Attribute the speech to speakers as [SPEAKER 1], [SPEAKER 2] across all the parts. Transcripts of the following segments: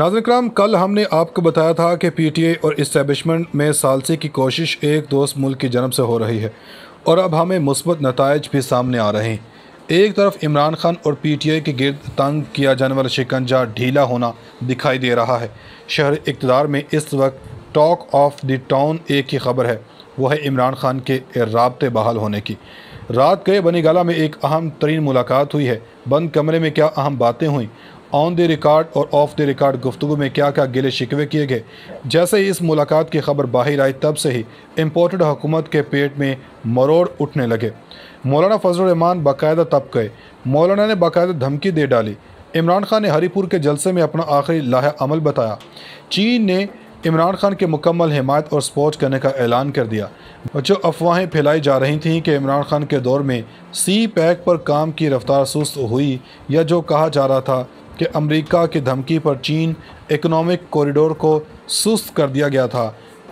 [SPEAKER 1] नाजन कराम कल हमने आपको बताया था कि पी टी आई और इस्टेबलिशमेंट में सालसी की कोशिश एक दोस्त मुल्क की जन्म से हो रही है और अब हमें मुस्बत नतज भी सामने आ रहे हैं एक तरफ इमरान खान और पी टी आई के गिरद तंग किया जाने वाला शिकंजा ढीला होना दिखाई दे रहा है शहर इकतदार में इस वक्त टॉक ऑफ द टाउन एक ही खबर है वह है इमरान खान के रबते बहाल होने की रात गए बनीगाला में एक अहम तरीन मुलाकात हुई है बंद कमरे में क्या अहम बातें हुई ऑन द रिकॉर्ड और ऑफ द रिकॉर्ड गुफ्तु में क्या क्या गिले शिकवे किए गए जैसे ही इस मुलाकात की खबर बाहर आई तब से ही इम्पोर्टेड हुकूमत के पेट में मरोड़ उठने लगे मौलाना फजलरहमान बाकायदा तप गए मौलाना ने बाकायदा धमकी दे डाली इमरान खान ने हरीपुर के जलसे में अपना आखिरी लाह अमल बताया चीन ने इमरान खान के मुकम्मल हिमायत और सपोर्ट करने का ऐलान कर दिया जो अफवाहें फैलाई जा रही थीं कि इमरान खान के दौर में सी पैक पर काम की रफ्तार सुस्त हुई या जो कहा जा रहा था कि अमेरिका की धमकी पर चीन इकोनॉमिक कॉरिडोर को सुस्त कर दिया गया था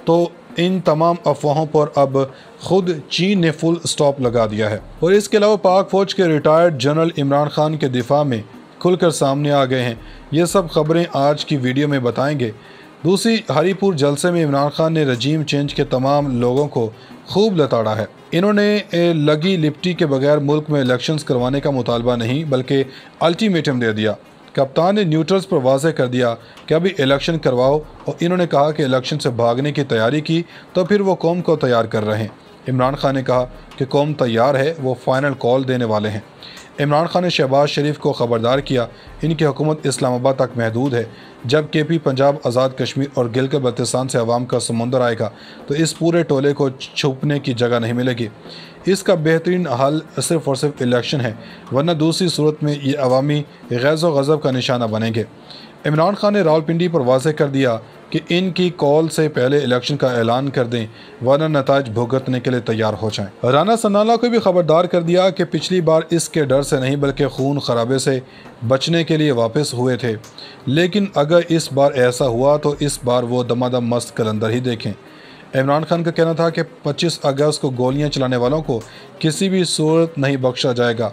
[SPEAKER 1] तो इन तमाम अफवाहों पर अब ख़ुद चीन ने फुल स्टॉप लगा दिया है और इसके अलावा पाक फ़ौज के रिटायर्ड जनरल इमरान खान के दिफा में खुलकर सामने आ गए हैं ये सब खबरें आज की वीडियो में बताएंगे दूसरी हरीपुर जलसे में इमरान खान ने रजीम चेंज के तमाम लोगों को खूब लताड़ा है इन्होंने लगी लिपटी के बगैर मुल्क में इलेक्शंस करवाने का मुतालबा नहीं बल्कि अल्टीमेटम दे दिया कप्तान ने न्यूट्रल्स पर वाजह कर दिया कि अभी इलेक्शन करवाओ और इन्होंने कहा कि इलेक्शन से भागने की तैयारी की तो फिर वो कौम को तैयार कर रहे हैं इमरान खान ने कहा कि कौम तैयार है वो फाइनल कॉल देने वाले हैं इमरान खान ने शहबाज शरीफ को खबरदार किया इनकी हुकूमत इस्लामाबाद तक महदूद है जब के पी पंजाब आज़ाद कश्मीर और गिलगित बल्तिस्तान से आवाम का समुंदर आएगा तो इस पूरे टोले को छुपने की जगह नहीं मिलेगी इसका बेहतरीन हल सिर्फ और सिर्फ इलेक्शन है वरना दूसरी सूरत में ये अवामी गैज़ व गज़ब का निशाना बनेंगे इमरान खान ने रावलपिंडी पर वाजह कर दिया कि इनकी कॉल से पहले इलेक्शन का ऐलान कर दें वरना नतज भुगतने के लिए तैयार हो जाएं। राना सनाला को भी खबरदार कर दिया कि पिछली बार इसके डर से नहीं बल्कि खून खराबे से बचने के लिए वापस हुए थे लेकिन अगर इस बार ऐसा हुआ तो इस बार वो दमादम मस्त कलंदर ही देखें इमरान खान का कहना था कि 25 अगस्त को गोलियां चलाने वालों को किसी भी सूरत नहीं बख्शा जाएगा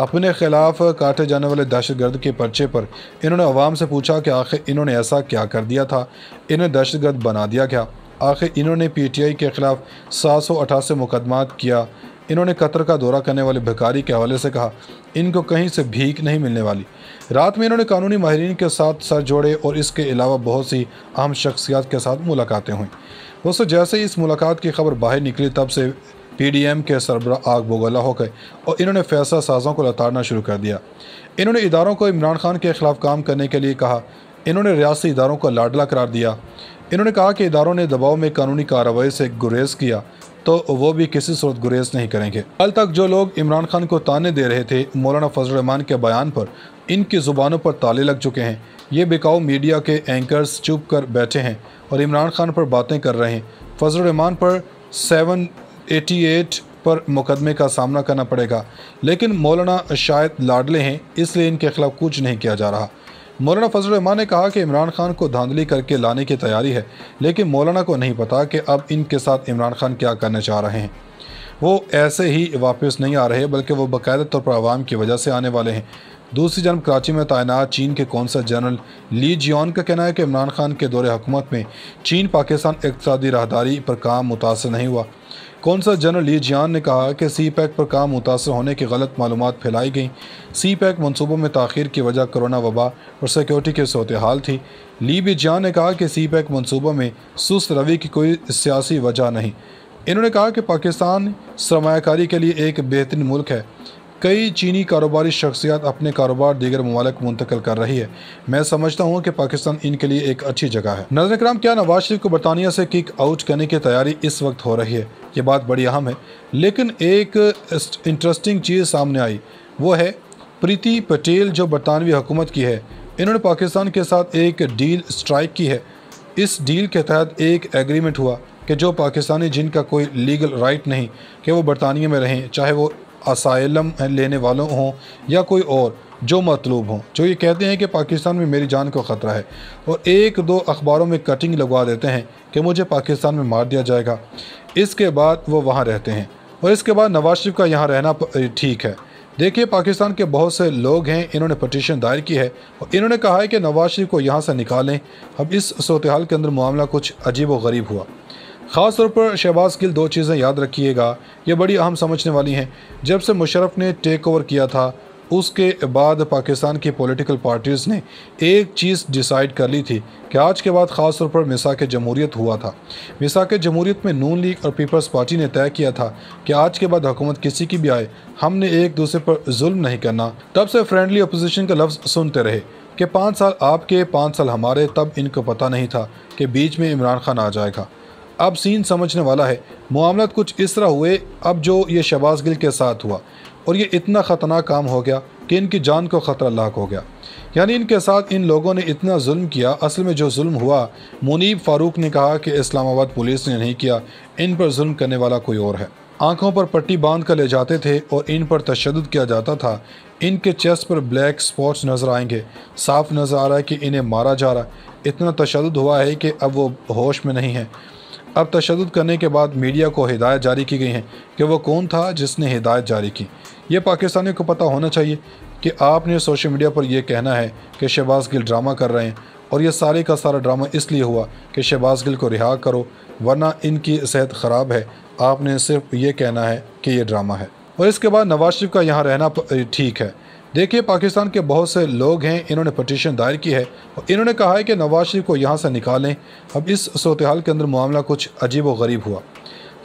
[SPEAKER 1] अपने खिलाफ काटे जाने वाले दहशतगर्द के पर्चे पर इन्होंने आवाम से पूछा कि आखिर इन्होंने ऐसा क्या कर दिया था इन्हें दहशतगर्द बना दिया गया आखिर इन्होंने पी टी आई के ख़िलाफ़ सात सौ अठासी मुकदमा किया इन्होंने कतर का दौरा करने वाले भिकारी के हवाले से कहा इनको कहीं से भीख नहीं मिलने वाली रात में इन्होंने कानूनी माहरीन के साथ सर जोड़े और इसके अलावा बहुत सी अहम शख्सियात के साथ मुलाकातें हुईं दोस्तों जैसे ही इस मुलाकात की खबर बाहर निकली तब से पीडीएम के सरबरा आग बोगला हो गए और इन्होंने फैसला साजों को लताड़ना शुरू कर दिया इन्होंने इदारों को इमरान खान के ख़िलाफ़ काम करने के लिए कहा इन्होंने रियासी इदारों को लाडला करार दिया इन्होंने कहा कि इदारों ने दबाव में कानूनी कार्रवाई से गुरेज किया तो वो भी किसी सूरत गुरेज नहीं करेंगे कल तक जो लोग इमरान खान को ताने दे रहे थे मौलाना फजल रहमान के बयान पर इनकी ज़ुबानों पर ताले लग चुके हैं ये बिकाऊ मीडिया के एंकर्स चुप कर बैठे हैं और इमरान खान पर बातें कर रहे हैं फजलरहमान पर 788 पर मुकदमे का सामना करना पड़ेगा लेकिन मौलाना शायद लाडले हैं इसलिए इनके खिलाफ कुछ नहीं किया जा रहा मौलाना फजल रहमान ने कहा कि इमरान खान को धांधली करके लाने की तैयारी है लेकिन मौलाना को नहीं पता कि अब इनके साथ इमरान खान क्या करना चाह रहे हैं वो ऐसे ही वापस नहीं आ रहे बल्कि वो बाकायदा तौर पर आवाम की वजह से आने वाले हैं दूसरी जन्म कराची में तैनात चीन के कौंसल जनरल ली जियन का कहना है कि इमरान खान के दौरे हुकूमत में चीन पाकिस्तान इकतदी राहदारी पर काम मुतासर नहीं हुआ कौंसल जनरल ली जियान ने कहा कि सी पैक पर काम मुतासर होने की गलत मालूम फैलाई गई सी पैक मनसूबों में तखिर की वजह कोरोना वबा और सिक्योरिटी की सूरत हाल थी ली बी जियान ने कहा कि सी पैक मनसूबों में सुस्त रवि की कोई सियासी वजह नहीं इन्होंने कहा कि पाकिस्तान सरमाकारी के लिए एक बेहतरीन मुल्क है कई चीनी कारोबारी शख्सियात अपने कारोबार दीगर ममालक मुंतकल कर रही है मैं समझता हूँ कि पाकिस्तान इनके लिए एक अच्छी जगह है नजर कराम क्या नवाज शरीफ को बरतानिया से किक आउट करने की तैयारी इस वक्त हो रही है ये बात बड़ी अहम है लेकिन एक इंटरेस्टिंग चीज़ सामने आई वो है प्रीति पटेल जो बरतानवी हुकूमत की है इन्होंने पाकिस्तान के साथ एक डील स्ट्राइक की है इस डील के तहत एक एग्रीमेंट हुआ कि जो पाकिस्तानी जिनका कोई लीगल राइट नहीं कि वो बरतानिया में रहें चाहे वो असाइलम लेने वालों हों या कोई और जो मतलूब हों जो ये कहते हैं कि पाकिस्तान में मेरी जान को ख़तरा है और एक दो अखबारों में कटिंग लगवा देते हैं कि मुझे पाकिस्तान में मार दिया जाएगा इसके बाद वो वहाँ रहते हैं और इसके बाद नवाज शरीफ का यहाँ रहना ठीक है देखिए पाकिस्तान के बहुत से लोग हैं इन्होंने पटिशन दायर की है और इन्होंने कहा है कि नवाज शरीफ को यहाँ से निकालें अब इस सूरत के अंदर मामला कुछ अजीब व गरीब हुआ ख़ास तौर पर शहबाज गिल दो चीज़ें याद रखिएगा ये बड़ी अहम समझने वाली हैं जब से मुशरफ ने टेक ओवर किया था उसके बाद पाकिस्तान की पॉलिटिकल पार्टीज़ ने एक चीज़ डिसाइड कर ली थी कि आज के बाद ख़ास तौर पर मिसा के जमहूरीत हुआ था मिसा के जमहूरीत में नून लीग और पीपल्स पार्टी ने तय किया था कि आज के बाद हुकूमत किसी की भी आए हमने एक दूसरे पर जुल्म नहीं करना तब से फ्रेंडली अपोजिशन का लफ्ज़ सुनते रहे कि पाँच साल आपके पाँच साल हमारे तब इनको पता नहीं था कि बीच में इमरान खान आ जाएगा अब सीन समझने वाला है मामला कुछ इस तरह हुए अब जो ये शबाज गिल के साथ हुआ और ये इतना ख़तरनाक काम हो गया कि इनकी जान को ख़तरा लाक हो गया यानी इनके साथ इन लोगों ने इतना जुल्म किया असल में जो जुल्म हुआ मुनीब फ़ारूक ने कहा कि इस्लामाबाद पुलिस ने नहीं किया इन पर जुल्म करने वाला कोई और है आंखों पर पट्टी बांध कर ले जाते थे और इन पर तशद किया जाता था इनके चेस्ट पर ब्लैक स्पॉट्स नज़र आएंगे साफ नज़र आ रहा है कि इन्हें मारा जा रहा इतना तशद हुआ है कि अब वो होश में नहीं है अब तशद करने के बाद मीडिया को हिदायत जारी की गई हैं कि वह कौन था जिसने हिदायत जारी की यह पाकिस्तानियों को पता होना चाहिए कि आपने सोशल मीडिया पर यह कहना है कि शहबाज गिल ड्रामा कर रहे हैं और यह सारे का सारा ड्रामा इसलिए हुआ कि शहबाज गिल को रिहा करो वरना इनकी सेहत ख़राब है आपने सिर्फ ये कहना है कि यह ड्रामा है और इसके बाद नवाज शरीफ का यहाँ रहना ठीक है देखिए पाकिस्तान के बहुत से लोग हैं इन्होंने पटिशन दायर की है और इन्होंने कहा है कि नवाज शरीफ को यहाँ से निकालें अब इस सूरत हाल के अंदर मामला कुछ अजीब व गरीब हुआ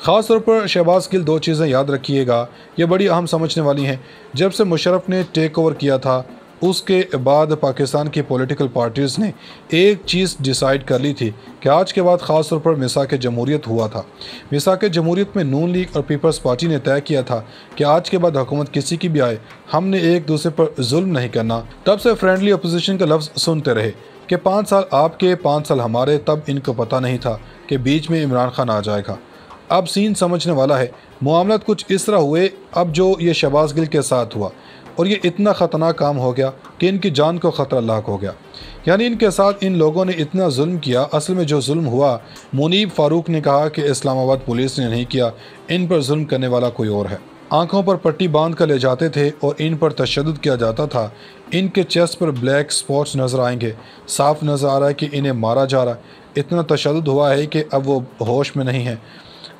[SPEAKER 1] ख़ास तौर पर शहबाज गिल दो चीज़ें याद रखिएगा ये बड़ी अहम समझने वाली हैं जब से मुशरफ ने टेक ओवर किया था उसके बाद पाकिस्तान की पॉलिटिकल पार्टीज़ ने एक चीज़ डिसाइड कर ली थी कि आज के बाद ख़ास तौर पर मिसा के जमहूरीत हुआ था मिसा के जमहूरीत में नून लीग और पीपल्स पार्टी ने तय किया था कि आज के बाद हुकूमत किसी की भी आए हमने एक दूसरे पर जुल्म नहीं करना तब से फ्रेंडली अपोजिशन का लफ्ज़ सुनते रहे कि पाँच साल आपके पाँच साल हमारे तब इनको पता नहीं था कि बीच में इमरान खान आ जाएगा अब सीन समझने वाला है मामला कुछ इस तरह हुए अब जो ये शबाज गिल के साथ हुआ और ये इतना ख़तरनाक काम हो गया कि इनकी जान को ख़तरा लाक हो गया यानी इनके साथ इन लोगों ने इतना जुल्म किया असल में जो जुल्म हुआ मुनीब फ़ारूक ने कहा कि इस्लामाबाद पुलिस ने नहीं किया इन पर जुल्म करने वाला कोई और है आंखों पर पट्टी बांध कर ले जाते थे और इन पर तशद किया जाता था इनके चेस्ट पर ब्लैक स्पॉट्स नज़र आएंगे साफ नज़र आ रहा है कि इन्हें मारा जा रहा है इतना तशद हुआ है कि अब वो होश में नहीं है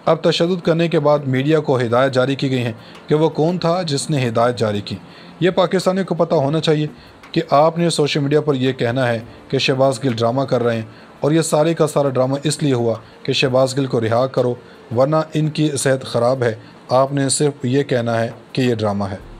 [SPEAKER 1] अब तशद करने के बाद मीडिया को हिदायत जारी की गई हैं कि वह कौन था जिसने हिदायत जारी की यह पाकिस्तानियों को पता होना चाहिए कि आपने सोशल मीडिया पर यह कहना है कि शहबाज गिल ड्रामा कर रहे हैं और यह सारे का सारा ड्रामा इसलिए हुआ कि शहबाज गिल को रिहा करो वरना इनकी सेहत ख़राब है आपने सिर्फ ये कहना है कि यह ड्रामा है